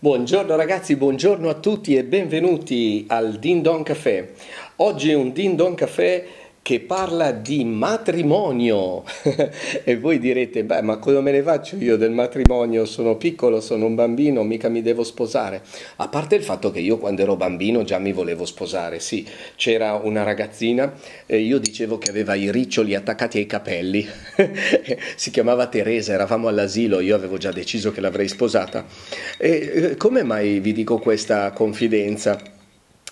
Buongiorno ragazzi, buongiorno a tutti e benvenuti al Din Don Café. Oggi è un Din Don Café che parla di matrimonio e voi direte, beh, ma come me ne faccio io del matrimonio? Sono piccolo, sono un bambino, mica mi devo sposare. A parte il fatto che io quando ero bambino già mi volevo sposare, sì, c'era una ragazzina, eh, io dicevo che aveva i riccioli attaccati ai capelli, si chiamava Teresa, eravamo all'asilo, io avevo già deciso che l'avrei sposata. E eh, come mai vi dico questa confidenza?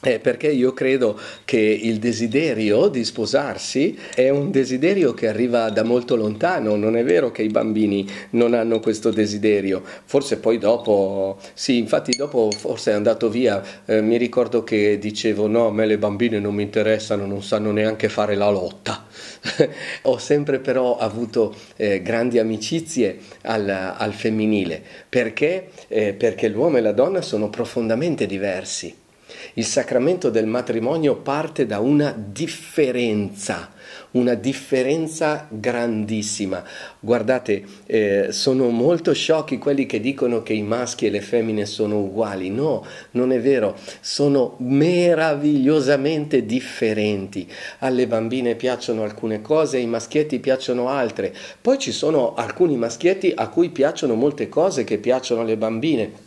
Eh, perché io credo che il desiderio di sposarsi è un desiderio che arriva da molto lontano, non è vero che i bambini non hanno questo desiderio, forse poi dopo, sì, infatti dopo forse è andato via, eh, mi ricordo che dicevo no, a me le bambine non mi interessano, non sanno neanche fare la lotta. Ho sempre però avuto eh, grandi amicizie al, al femminile, perché? Eh, perché l'uomo e la donna sono profondamente diversi il sacramento del matrimonio parte da una differenza, una differenza grandissima. Guardate, eh, sono molto sciocchi quelli che dicono che i maschi e le femmine sono uguali. No, non è vero, sono meravigliosamente differenti. Alle bambine piacciono alcune cose, ai maschietti piacciono altre. Poi ci sono alcuni maschietti a cui piacciono molte cose che piacciono alle bambine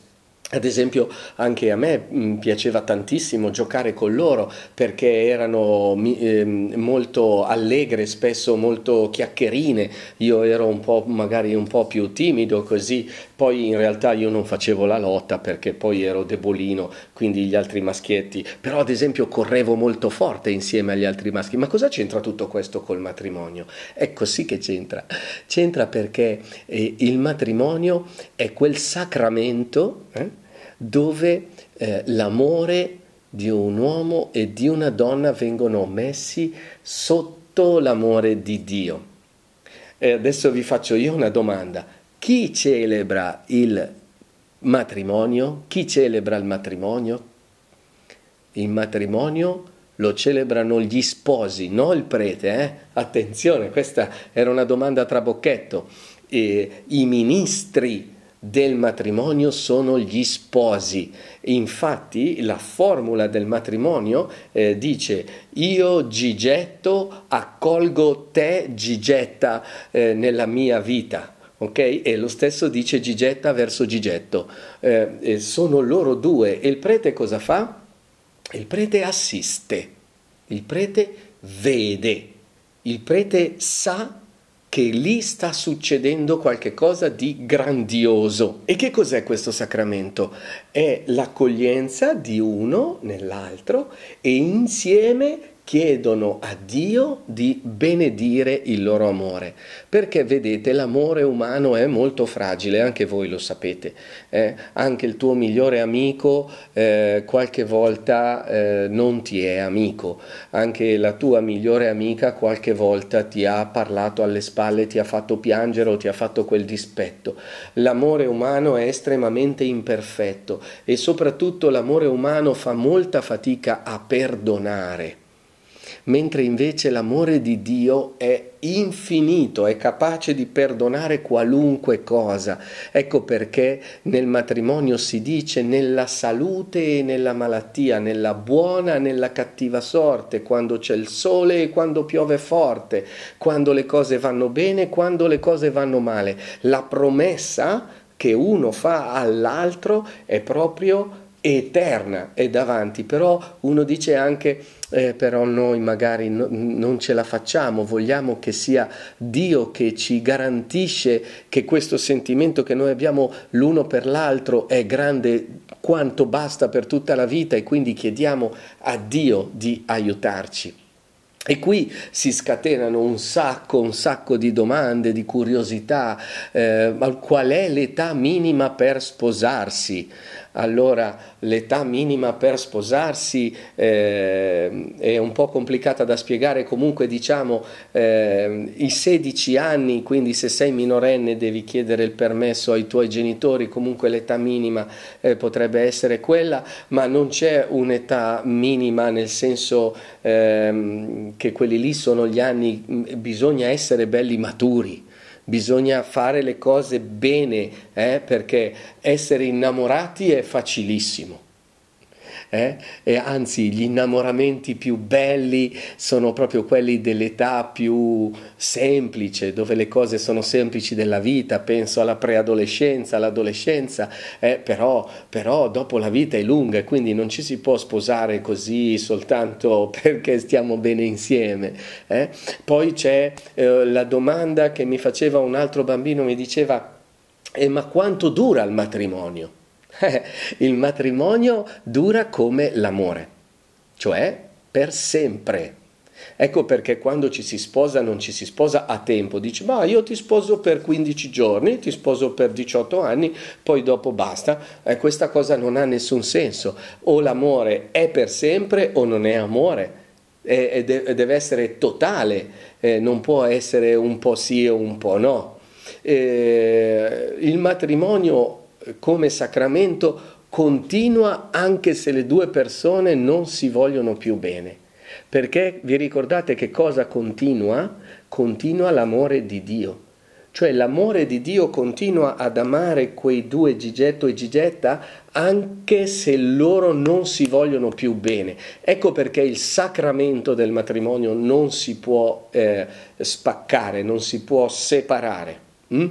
ad esempio anche a me piaceva tantissimo giocare con loro perché erano ehm, molto allegre, spesso molto chiacchierine, io ero un po' magari un po' più timido così, poi in realtà io non facevo la lotta perché poi ero debolino, quindi gli altri maschietti, però ad esempio correvo molto forte insieme agli altri maschi, ma cosa c'entra tutto questo col matrimonio? Ecco sì che c'entra, c'entra perché eh, il matrimonio è quel sacramento, eh? dove eh, l'amore di un uomo e di una donna vengono messi sotto l'amore di Dio. E adesso vi faccio io una domanda. Chi celebra il matrimonio? Chi celebra il matrimonio? Il matrimonio lo celebrano gli sposi, non il prete. Eh? Attenzione, questa era una domanda tra bocchetto. E I ministri del matrimonio sono gli sposi. Infatti la formula del matrimonio eh, dice io Gigetto accolgo te Gigetta eh, nella mia vita. Ok? E lo stesso dice Gigetta verso Gigetto. Eh, eh sono loro due. E il prete cosa fa? Il prete assiste, il prete vede, il prete sa che lì sta succedendo qualcosa di grandioso. E che cos'è questo sacramento? È l'accoglienza di uno nell'altro e insieme chiedono a Dio di benedire il loro amore, perché vedete l'amore umano è molto fragile, anche voi lo sapete, eh? anche il tuo migliore amico eh, qualche volta eh, non ti è amico, anche la tua migliore amica qualche volta ti ha parlato alle spalle, ti ha fatto piangere o ti ha fatto quel dispetto. L'amore umano è estremamente imperfetto e soprattutto l'amore umano fa molta fatica a perdonare mentre invece l'amore di Dio è infinito, è capace di perdonare qualunque cosa. Ecco perché nel matrimonio si dice nella salute e nella malattia, nella buona e nella cattiva sorte, quando c'è il sole e quando piove forte, quando le cose vanno bene e quando le cose vanno male. La promessa che uno fa all'altro è proprio eterna è davanti, però uno dice anche eh, però noi magari no, non ce la facciamo, vogliamo che sia Dio che ci garantisce che questo sentimento che noi abbiamo l'uno per l'altro è grande quanto basta per tutta la vita e quindi chiediamo a Dio di aiutarci. E qui si scatenano un sacco, un sacco di domande, di curiosità, eh, qual è l'età minima per sposarsi? allora l'età minima per sposarsi eh, è un po' complicata da spiegare, comunque diciamo eh, i 16 anni, quindi se sei minorenne devi chiedere il permesso ai tuoi genitori, comunque l'età minima eh, potrebbe essere quella, ma non c'è un'età minima nel senso ehm, che quelli lì sono gli anni, bisogna essere belli maturi bisogna fare le cose bene eh, perché essere innamorati è facilissimo eh? e anzi gli innamoramenti più belli sono proprio quelli dell'età più semplice, dove le cose sono semplici della vita, penso alla preadolescenza, all'adolescenza, eh? però, però dopo la vita è lunga e quindi non ci si può sposare così soltanto perché stiamo bene insieme. Eh? Poi c'è eh, la domanda che mi faceva un altro bambino, mi diceva, eh, ma quanto dura il matrimonio? Il matrimonio dura come l'amore, cioè per sempre. Ecco perché quando ci si sposa non ci si sposa a tempo, dici ma io ti sposo per 15 giorni, ti sposo per 18 anni, poi dopo basta. Eh, questa cosa non ha nessun senso. O l'amore è per sempre o non è amore. E, e de- deve essere totale, eh, non può essere un po' sì o un po' no. Eh, il matrimonio come sacramento continua anche se le due persone non si vogliono più bene. Perché vi ricordate che cosa continua? Continua l'amore di Dio. Cioè l'amore di Dio continua ad amare quei due Gigetto e Gigetta anche se loro non si vogliono più bene. Ecco perché il sacramento del matrimonio non si può eh, spaccare, non si può separare. Mm?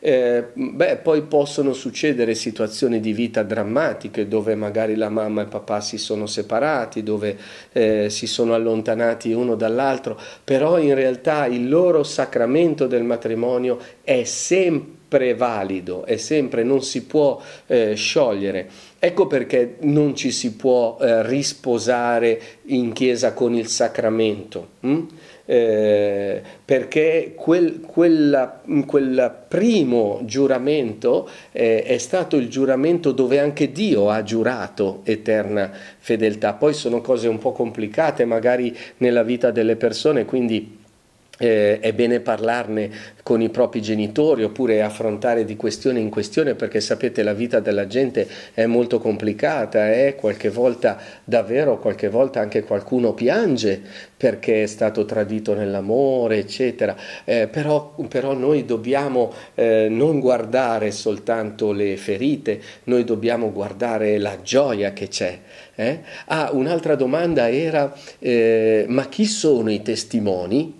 eh, beh, poi possono succedere situazioni di vita drammatiche dove magari la mamma e il papà si sono separati, dove eh, si sono allontanati uno dall'altro, però in realtà il loro sacramento del matrimonio è sempre valido, è sempre, non si può eh, sciogliere. Ecco perché non ci si può eh, risposare in chiesa con il sacramento. Hm? eh, perché quel, quella, quel, primo giuramento eh, è stato il giuramento dove anche Dio ha giurato eterna fedeltà. Poi sono cose un po' complicate magari nella vita delle persone, quindi eh, è bene parlarne con i propri genitori oppure affrontare di questione in questione perché sapete la vita della gente è molto complicata e eh? qualche volta davvero qualche volta anche qualcuno piange perché è stato tradito nell'amore eccetera eh, però, però, noi dobbiamo eh, non guardare soltanto le ferite noi dobbiamo guardare la gioia che c'è eh. ah un'altra domanda era eh, ma chi sono i testimoni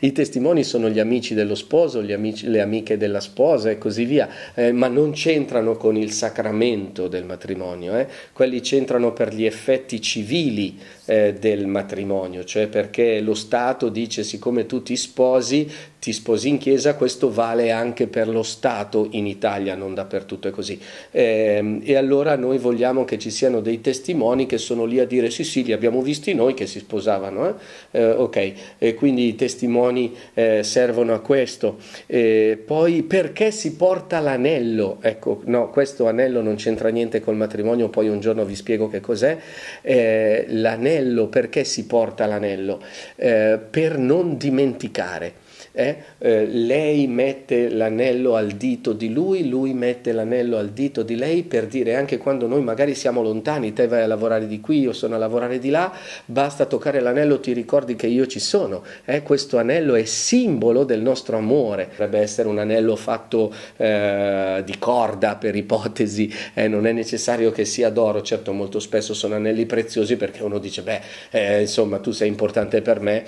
i testimoni sono gli amici dello sposo, amici, le amiche della sposa e così via, eh, ma non c'entrano con il sacramento del matrimonio, eh. quelli c'entrano per gli effetti civili eh, del matrimonio, cioè perché lo Stato dice siccome tu ti sposi ti sposi in chiesa, questo vale anche per lo Stato in Italia, non dappertutto è così. E, ehm, e allora noi vogliamo che ci siano dei testimoni che sono lì a dire sì sì, li abbiamo visti noi che si sposavano, eh? Eh, ok, e quindi i testimoni eh, servono a questo. E poi perché si porta l'anello? Ecco, no, questo anello non c'entra niente col matrimonio, poi un giorno vi spiego che cos'è. Eh, l'anello, perché si porta l'anello? Eh, per non dimenticare. Eh? Eh, lei mette l'anello al dito di lui, lui mette l'anello al dito di lei per dire anche quando noi magari siamo lontani, te vai a lavorare di qui, io sono a lavorare di là, basta toccare l'anello, ti ricordi che io ci sono. Eh? Questo anello è simbolo del nostro amore, dovrebbe essere un anello fatto eh, di corda per ipotesi, eh, non è necessario che sia d'oro, certo molto spesso sono anelli preziosi perché uno dice beh eh, insomma tu sei importante per me,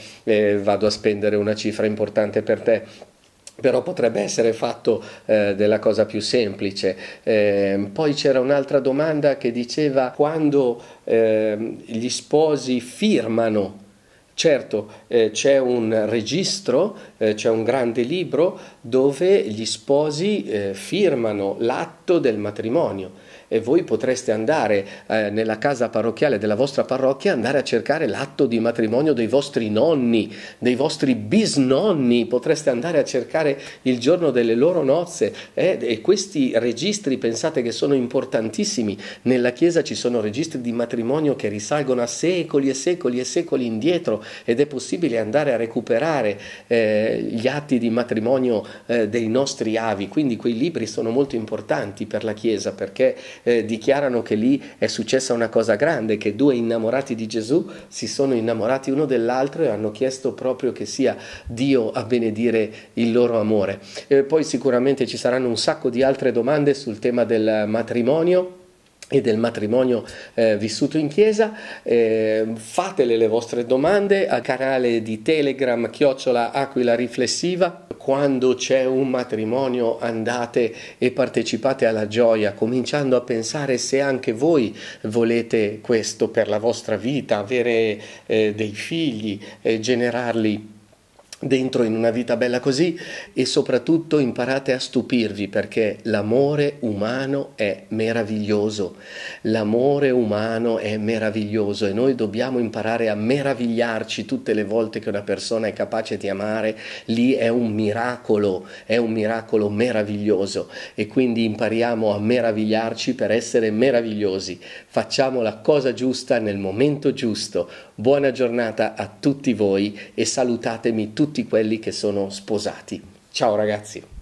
vado a spendere una cifra importante importante per te però potrebbe essere fatto eh, della cosa più semplice. Eh, poi c'era un'altra domanda che diceva quando eh, gli sposi firmano Certo, eh, c'è un registro, eh, c'è un grande libro dove gli sposi eh, firmano l'atto del matrimonio e voi potreste andare eh, nella casa parrocchiale della vostra parrocchia, andare a cercare l'atto di matrimonio dei vostri nonni, dei vostri bisnonni, potreste andare a cercare il giorno delle loro nozze eh, e questi registri pensate che sono importantissimi. Nella Chiesa ci sono registri di matrimonio che risalgono a secoli e secoli e secoli indietro ed è possibile andare a recuperare eh, gli atti di matrimonio eh, dei nostri avi, quindi quei libri sono molto importanti per la Chiesa perché eh, dichiarano che lì è successa una cosa grande, che due innamorati di Gesù si sono innamorati uno dell'altro e hanno chiesto proprio che sia Dio a benedire il loro amore. poi sicuramente ci saranno un sacco di altre domande sul tema del matrimonio e del matrimonio eh, vissuto in chiesa, eh, fatele le vostre domande al canale di Telegram chiocciola Aquila Riflessiva. Quando c'è un matrimonio andate e partecipate alla gioia, cominciando a pensare se anche voi volete questo per la vostra vita, avere eh, dei figli, eh, generarli dentro in una vita bella così e soprattutto imparate a stupirvi perché l'amore umano è meraviglioso, l'amore umano è meraviglioso e noi dobbiamo imparare a meravigliarci tutte le volte che una persona è capace di amare, lì è un miracolo, è un miracolo meraviglioso e quindi impariamo a meravigliarci per essere meravigliosi, facciamo la cosa giusta nel momento giusto, buona giornata a tutti voi e salutatemi tutti tutti quelli che sono sposati. Ciao ragazzi!